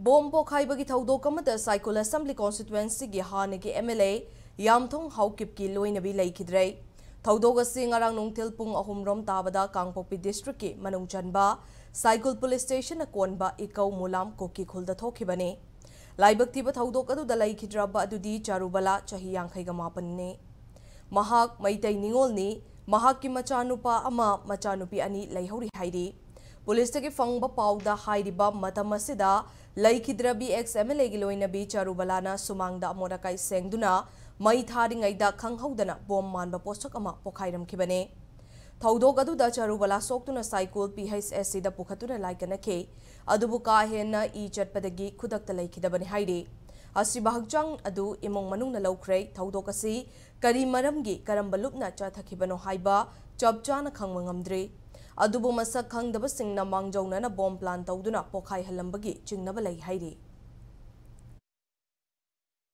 बोम पोखाबम सैकुल असम्ली constituency की हाने की एम एल एमथों हाउकी लोन भी लेखिद्रे थौदेल पुंग अहम रोम ताबद कांगपोपी डिस्ट्रिक की मनू चंब सैकुल पुलिस स्टेशन कौन इकौ मोलाम कोकी खुलने लाइक थीद्रबी चारूबला चाह यांखने मई तईनी मचानुपा मचानुपी अनी लेहौरी पुलिस फंग पाद लेखिद्रबी एक्स एम एल ए लोनबी चारुबला सुमांग अमोट अकाई सेंगना मई थारीद खंगना बोम मान पोसक पोखाइरमने थौदोक चारुबला सोक्तुना cycle P H S C पुखतुना लाइकनखे अदुबु का हेन इ चटपदगी खुदक्त लेखिदबने हाइरे ꯑꯁꯤꯕ ꯍꯛꯆꯥꯡ ꯑꯗꯨ ꯏꯃꯨꯡ ꯃꯅꯨꯡꯅ ꯂꯧꯈ꯭ꯔꯦ ꯊꯧꯗꯣꯛ ꯑꯁꯤ ꯀꯔꯤ ꯃꯔꯝꯒꯤ ꯀꯔꯝꯕ ꯑꯗꯨꯕꯨ ꯃꯁꯛ ꯈꯪꯗꯕꯁꯤꯡꯅ ꯃꯥꯡꯖꯧꯅꯅ ꯕꯣꯝ ꯄ꯭ꯂꯥꯟ ꯇꯧꯗꯨꯅ ꯄꯣꯈꯥꯏꯍꯜꯂꯝꯕꯒꯤ ꯆꯤꯡꯅꯕ ꯂꯩ ꯍꯥꯏꯔꯤ